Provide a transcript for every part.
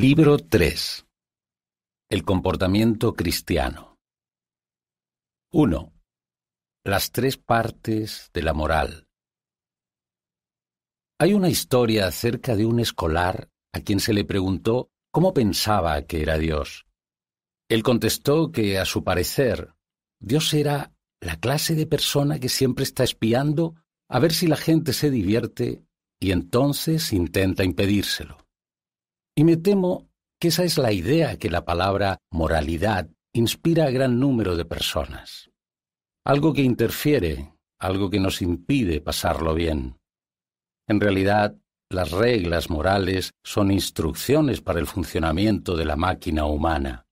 Libro 3. El comportamiento cristiano. 1. Las tres partes de la moral. Hay una historia acerca de un escolar a quien se le preguntó cómo pensaba que era Dios. Él contestó que, a su parecer, Dios era la clase de persona que siempre está espiando a ver si la gente se divierte y entonces intenta impedírselo. Y me temo que esa es la idea que la palabra moralidad inspira a gran número de personas. Algo que interfiere, algo que nos impide pasarlo bien. En realidad, las reglas morales son instrucciones para el funcionamiento de la máquina humana.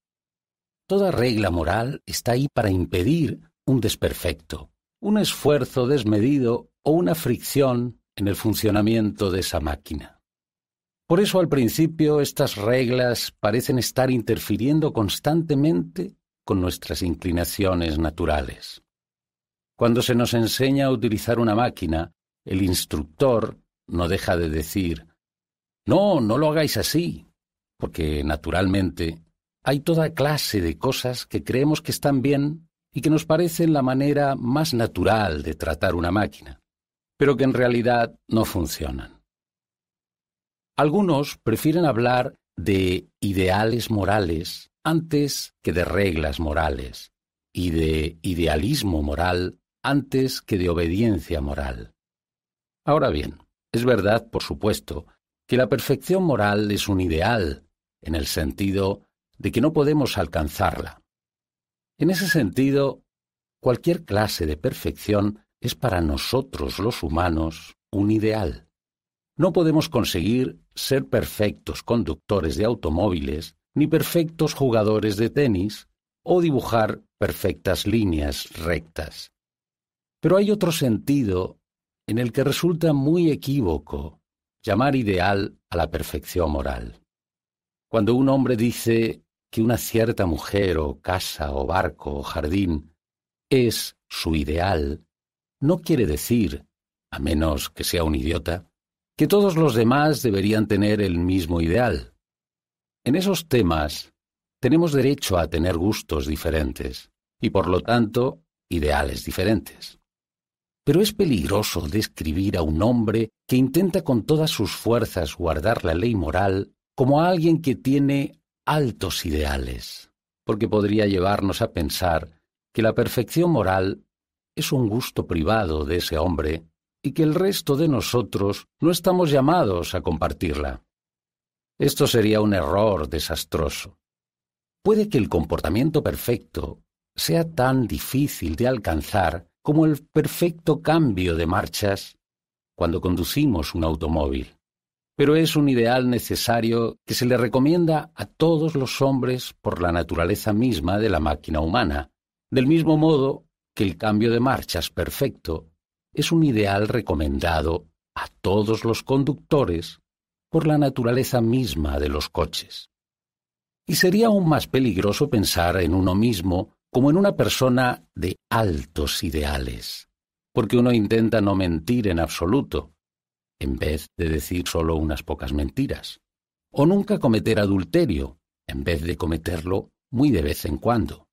Toda regla moral está ahí para impedir un desperfecto, un esfuerzo desmedido o una fricción en el funcionamiento de esa máquina. Por eso al principio estas reglas parecen estar interfiriendo constantemente con nuestras inclinaciones naturales. Cuando se nos enseña a utilizar una máquina, el instructor no deja de decir, no, no lo hagáis así, porque naturalmente hay toda clase de cosas que creemos que están bien y que nos parecen la manera más natural de tratar una máquina, pero que en realidad no funcionan. Algunos prefieren hablar de ideales morales antes que de reglas morales y de idealismo moral antes que de obediencia moral. Ahora bien, es verdad, por supuesto, que la perfección moral es un ideal, en el sentido de que no podemos alcanzarla. En ese sentido, cualquier clase de perfección es para nosotros los humanos un ideal. No podemos conseguir ser perfectos conductores de automóviles, ni perfectos jugadores de tenis, o dibujar perfectas líneas rectas. Pero hay otro sentido en el que resulta muy equívoco llamar ideal a la perfección moral. Cuando un hombre dice que una cierta mujer o casa o barco o jardín es su ideal, no quiere decir, a menos que sea un idiota, que todos los demás deberían tener el mismo ideal. En esos temas tenemos derecho a tener gustos diferentes y por lo tanto ideales diferentes. Pero es peligroso describir a un hombre que intenta con todas sus fuerzas guardar la ley moral como a alguien que tiene altos ideales, porque podría llevarnos a pensar que la perfección moral es un gusto privado de ese hombre y que el resto de nosotros no estamos llamados a compartirla. Esto sería un error desastroso. Puede que el comportamiento perfecto sea tan difícil de alcanzar como el perfecto cambio de marchas cuando conducimos un automóvil. Pero es un ideal necesario que se le recomienda a todos los hombres por la naturaleza misma de la máquina humana, del mismo modo que el cambio de marchas perfecto es un ideal recomendado a todos los conductores por la naturaleza misma de los coches. Y sería aún más peligroso pensar en uno mismo como en una persona de altos ideales, porque uno intenta no mentir en absoluto, en vez de decir solo unas pocas mentiras, o nunca cometer adulterio, en vez de cometerlo muy de vez en cuando,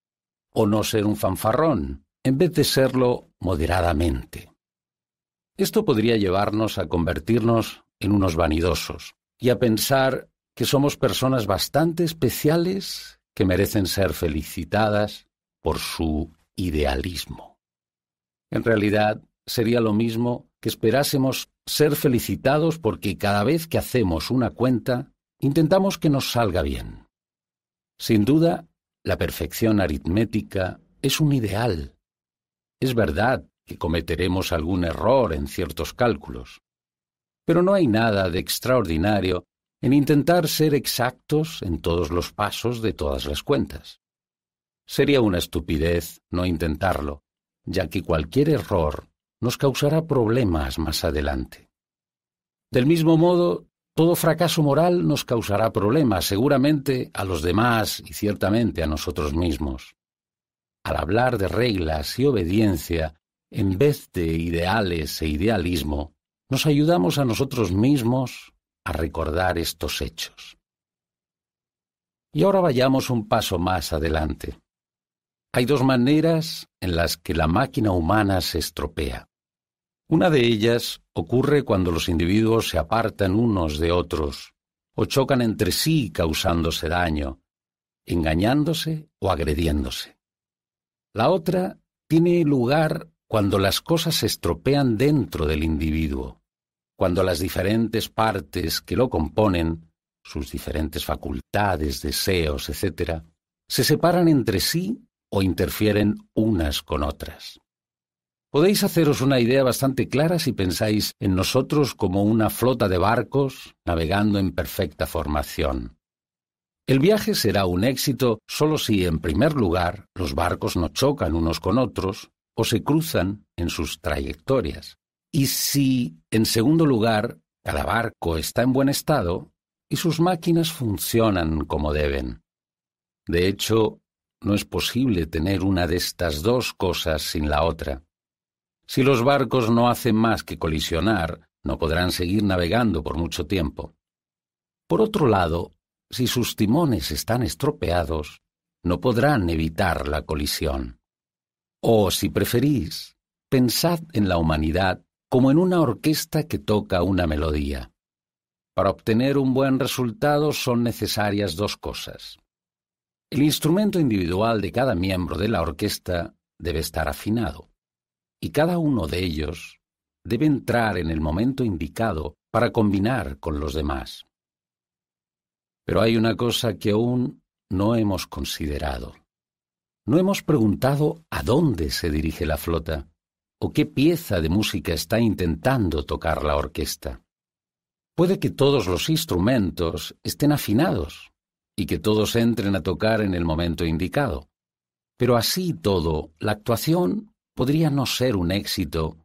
o no ser un fanfarrón, en vez de serlo moderadamente. Esto podría llevarnos a convertirnos en unos vanidosos y a pensar que somos personas bastante especiales que merecen ser felicitadas por su idealismo. En realidad, sería lo mismo que esperásemos ser felicitados porque cada vez que hacemos una cuenta, intentamos que nos salga bien. Sin duda, la perfección aritmética es un ideal. Es verdad cometeremos algún error en ciertos cálculos. Pero no hay nada de extraordinario en intentar ser exactos en todos los pasos de todas las cuentas. Sería una estupidez no intentarlo, ya que cualquier error nos causará problemas más adelante. Del mismo modo, todo fracaso moral nos causará problemas seguramente a los demás y ciertamente a nosotros mismos. Al hablar de reglas y obediencia, en vez de ideales e idealismo, nos ayudamos a nosotros mismos a recordar estos hechos. Y ahora vayamos un paso más adelante. Hay dos maneras en las que la máquina humana se estropea. Una de ellas ocurre cuando los individuos se apartan unos de otros, o chocan entre sí causándose daño, engañándose o agrediéndose. La otra tiene lugar cuando las cosas se estropean dentro del individuo, cuando las diferentes partes que lo componen, sus diferentes facultades, deseos, etc., se separan entre sí o interfieren unas con otras. Podéis haceros una idea bastante clara si pensáis en nosotros como una flota de barcos navegando en perfecta formación. El viaje será un éxito solo si, en primer lugar, los barcos no chocan unos con otros, o se cruzan en sus trayectorias. Y si, en segundo lugar, cada barco está en buen estado y sus máquinas funcionan como deben. De hecho, no es posible tener una de estas dos cosas sin la otra. Si los barcos no hacen más que colisionar, no podrán seguir navegando por mucho tiempo. Por otro lado, si sus timones están estropeados, no podrán evitar la colisión. O, si preferís, pensad en la humanidad como en una orquesta que toca una melodía. Para obtener un buen resultado son necesarias dos cosas. El instrumento individual de cada miembro de la orquesta debe estar afinado, y cada uno de ellos debe entrar en el momento indicado para combinar con los demás. Pero hay una cosa que aún no hemos considerado no hemos preguntado a dónde se dirige la flota o qué pieza de música está intentando tocar la orquesta. Puede que todos los instrumentos estén afinados y que todos entren a tocar en el momento indicado. Pero así todo, la actuación podría no ser un éxito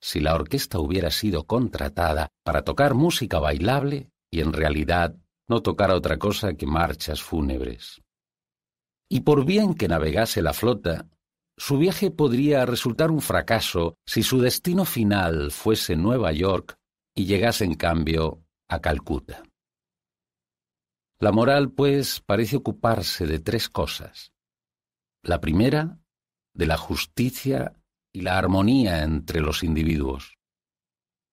si la orquesta hubiera sido contratada para tocar música bailable y en realidad no tocar otra cosa que marchas fúnebres y por bien que navegase la flota, su viaje podría resultar un fracaso si su destino final fuese Nueva York y llegase en cambio a Calcuta. La moral, pues, parece ocuparse de tres cosas. La primera, de la justicia y la armonía entre los individuos.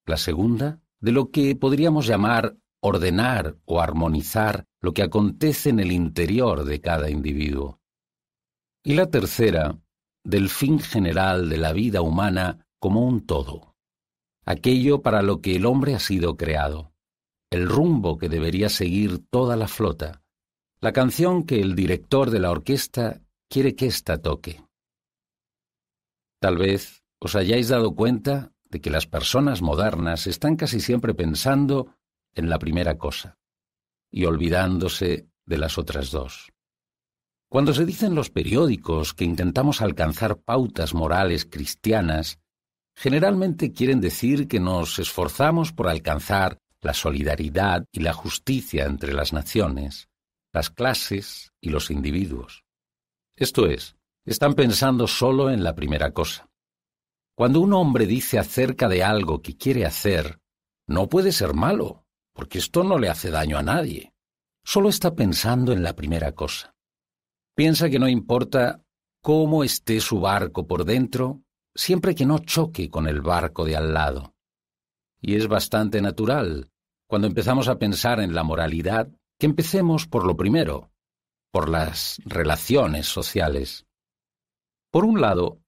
La segunda, de lo que podríamos llamar ordenar o armonizar lo que acontece en el interior de cada individuo. Y la tercera, del fin general de la vida humana como un todo, aquello para lo que el hombre ha sido creado, el rumbo que debería seguir toda la flota, la canción que el director de la orquesta quiere que ésta toque. Tal vez os hayáis dado cuenta de que las personas modernas están casi siempre pensando en la primera cosa y olvidándose de las otras dos. Cuando se dicen los periódicos que intentamos alcanzar pautas morales cristianas, generalmente quieren decir que nos esforzamos por alcanzar la solidaridad y la justicia entre las naciones, las clases y los individuos. Esto es, están pensando solo en la primera cosa. Cuando un hombre dice acerca de algo que quiere hacer, no puede ser malo, porque esto no le hace daño a nadie. Solo está pensando en la primera cosa. Piensa que no importa cómo esté su barco por dentro, siempre que no choque con el barco de al lado. Y es bastante natural, cuando empezamos a pensar en la moralidad, que empecemos por lo primero, por las relaciones sociales. Por un lado,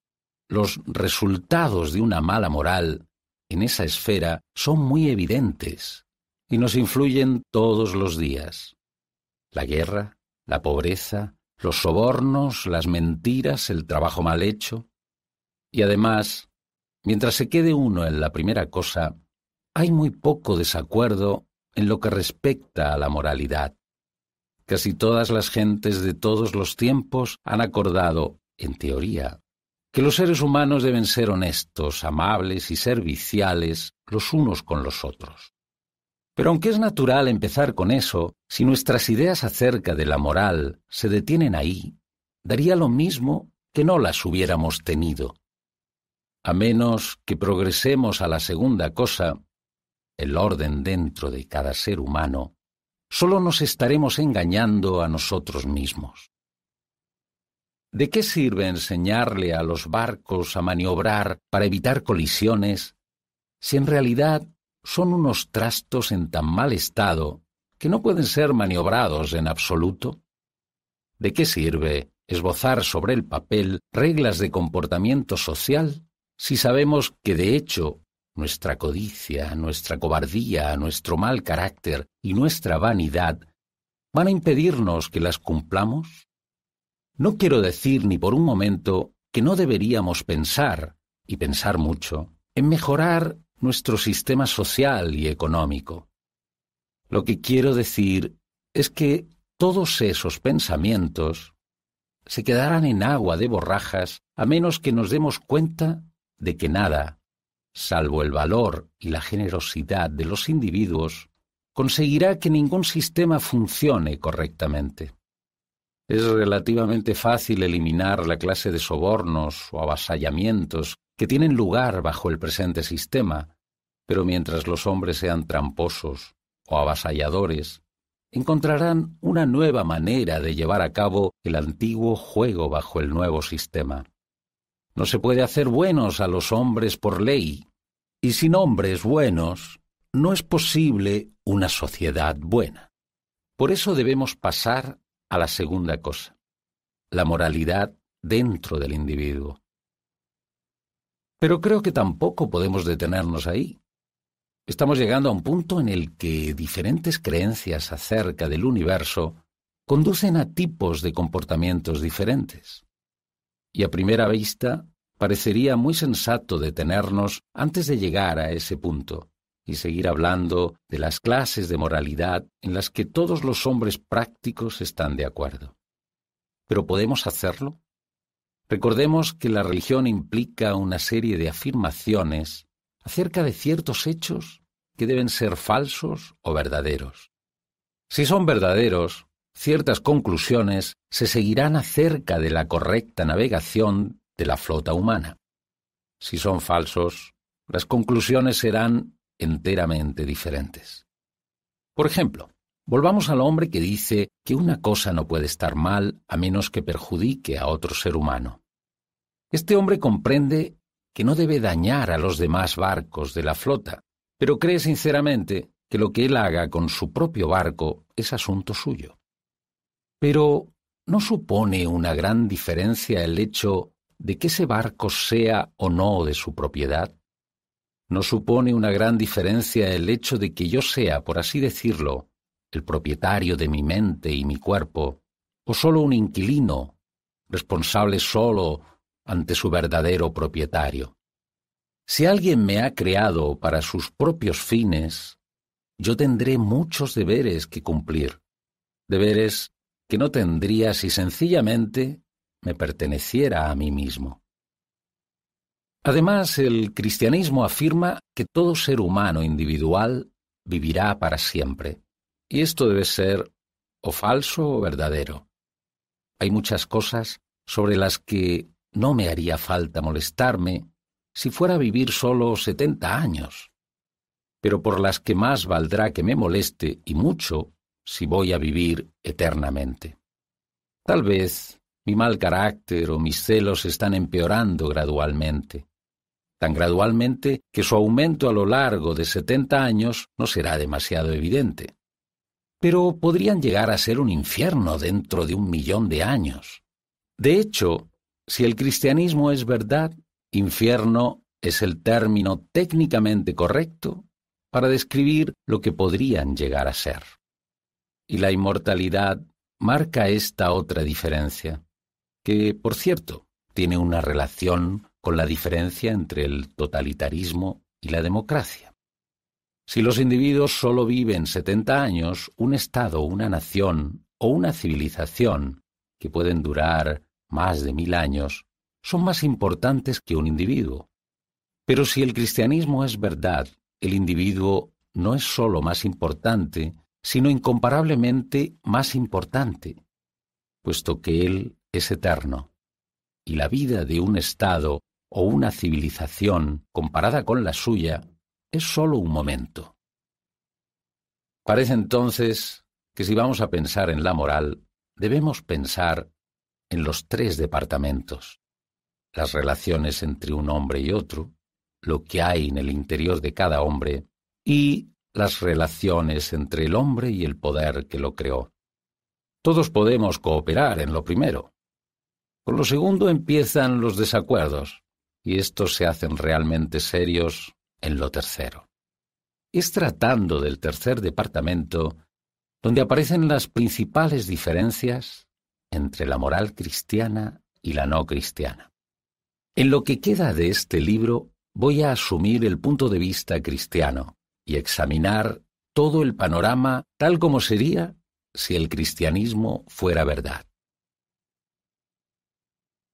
los resultados de una mala moral en esa esfera son muy evidentes y nos influyen todos los días. La guerra, la pobreza, los sobornos, las mentiras, el trabajo mal hecho. Y además, mientras se quede uno en la primera cosa, hay muy poco desacuerdo en lo que respecta a la moralidad. Casi todas las gentes de todos los tiempos han acordado, en teoría, que los seres humanos deben ser honestos, amables y serviciales los unos con los otros. Pero aunque es natural empezar con eso, si nuestras ideas acerca de la moral se detienen ahí, daría lo mismo que no las hubiéramos tenido. A menos que progresemos a la segunda cosa, el orden dentro de cada ser humano, solo nos estaremos engañando a nosotros mismos. ¿De qué sirve enseñarle a los barcos a maniobrar para evitar colisiones si en realidad son unos trastos en tan mal estado que no pueden ser maniobrados en absoluto? ¿De qué sirve esbozar sobre el papel reglas de comportamiento social si sabemos que de hecho nuestra codicia, nuestra cobardía, nuestro mal carácter y nuestra vanidad van a impedirnos que las cumplamos? No quiero decir ni por un momento que no deberíamos pensar, y pensar mucho, en mejorar nuestro sistema social y económico. Lo que quiero decir es que todos esos pensamientos se quedarán en agua de borrajas a menos que nos demos cuenta de que nada, salvo el valor y la generosidad de los individuos, conseguirá que ningún sistema funcione correctamente. Es relativamente fácil eliminar la clase de sobornos o avasallamientos que tienen lugar bajo el presente sistema, pero mientras los hombres sean tramposos o avasalladores, encontrarán una nueva manera de llevar a cabo el antiguo juego bajo el nuevo sistema. No se puede hacer buenos a los hombres por ley, y sin hombres buenos no es posible una sociedad buena. Por eso debemos pasar a la segunda cosa, la moralidad dentro del individuo. Pero creo que tampoco podemos detenernos ahí. Estamos llegando a un punto en el que diferentes creencias acerca del universo conducen a tipos de comportamientos diferentes. Y a primera vista, parecería muy sensato detenernos antes de llegar a ese punto y seguir hablando de las clases de moralidad en las que todos los hombres prácticos están de acuerdo. ¿Pero podemos hacerlo? Recordemos que la religión implica una serie de afirmaciones acerca de ciertos hechos que deben ser falsos o verdaderos. Si son verdaderos, ciertas conclusiones se seguirán acerca de la correcta navegación de la flota humana. Si son falsos, las conclusiones serán enteramente diferentes. Por ejemplo, Volvamos al hombre que dice que una cosa no puede estar mal a menos que perjudique a otro ser humano. Este hombre comprende que no debe dañar a los demás barcos de la flota, pero cree sinceramente que lo que él haga con su propio barco es asunto suyo. Pero, ¿no supone una gran diferencia el hecho de que ese barco sea o no de su propiedad? ¿No supone una gran diferencia el hecho de que yo sea, por así decirlo, el propietario de mi mente y mi cuerpo, o solo un inquilino, responsable solo ante su verdadero propietario. Si alguien me ha creado para sus propios fines, yo tendré muchos deberes que cumplir, deberes que no tendría si sencillamente me perteneciera a mí mismo. Además, el cristianismo afirma que todo ser humano individual vivirá para siempre. Y esto debe ser o falso o verdadero. Hay muchas cosas sobre las que no me haría falta molestarme si fuera a vivir solo setenta años, pero por las que más valdrá que me moleste y mucho si voy a vivir eternamente. Tal vez mi mal carácter o mis celos están empeorando gradualmente, tan gradualmente que su aumento a lo largo de setenta años no será demasiado evidente pero podrían llegar a ser un infierno dentro de un millón de años. De hecho, si el cristianismo es verdad, infierno es el término técnicamente correcto para describir lo que podrían llegar a ser. Y la inmortalidad marca esta otra diferencia, que, por cierto, tiene una relación con la diferencia entre el totalitarismo y la democracia. Si los individuos solo viven 70 años, un Estado, una nación o una civilización, que pueden durar más de mil años, son más importantes que un individuo. Pero si el cristianismo es verdad, el individuo no es solo más importante, sino incomparablemente más importante, puesto que Él es eterno. Y la vida de un Estado o una civilización, comparada con la suya, es sólo un momento. Parece entonces que si vamos a pensar en la moral, debemos pensar en los tres departamentos, las relaciones entre un hombre y otro, lo que hay en el interior de cada hombre y las relaciones entre el hombre y el poder que lo creó. Todos podemos cooperar en lo primero. Con lo segundo empiezan los desacuerdos, y estos se hacen realmente serios en lo tercero. Es tratando del tercer departamento donde aparecen las principales diferencias entre la moral cristiana y la no cristiana. En lo que queda de este libro voy a asumir el punto de vista cristiano y examinar todo el panorama tal como sería si el cristianismo fuera verdad.